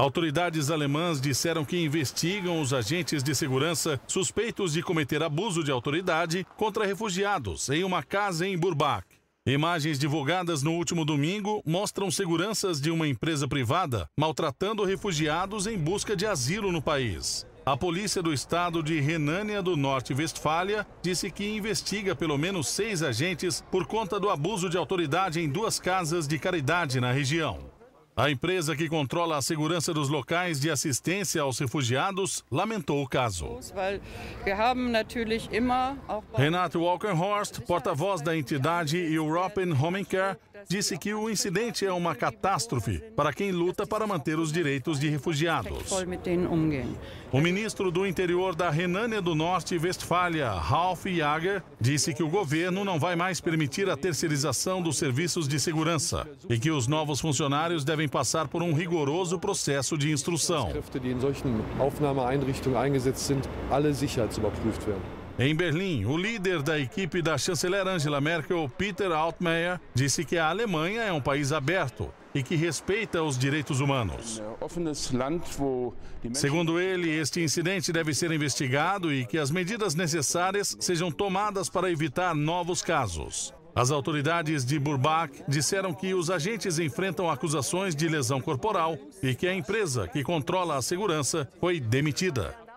Autoridades alemãs disseram que investigam os agentes de segurança suspeitos de cometer abuso de autoridade contra refugiados em uma casa em Burbach. Imagens divulgadas no último domingo mostram seguranças de uma empresa privada maltratando refugiados em busca de asilo no país. A polícia do estado de Renânia do Norte-Vestfália disse que investiga pelo menos seis agentes por conta do abuso de autoridade em duas casas de caridade na região. A empresa que controla a segurança dos locais de assistência aos refugiados lamentou o caso. Renato Walkenhorst, porta-voz da entidade European Home Care, disse que o incidente é uma catástrofe né? para quem luta para manter os direitos de refugiados. O ministro do Interior da Renânia do Norte e Westfália, Ralf Jager, disse que o governo não vai mais permitir a terceirização dos serviços de segurança e que os novos funcionários devem passar por um rigoroso processo de instrução. Em Berlim, o líder da equipe da chanceler Angela Merkel, Peter Altmaier, disse que a Alemanha é um país aberto e que respeita os direitos humanos. Segundo ele, este incidente deve ser investigado e que as medidas necessárias sejam tomadas para evitar novos casos. As autoridades de Burbach disseram que os agentes enfrentam acusações de lesão corporal e que a empresa que controla a segurança foi demitida.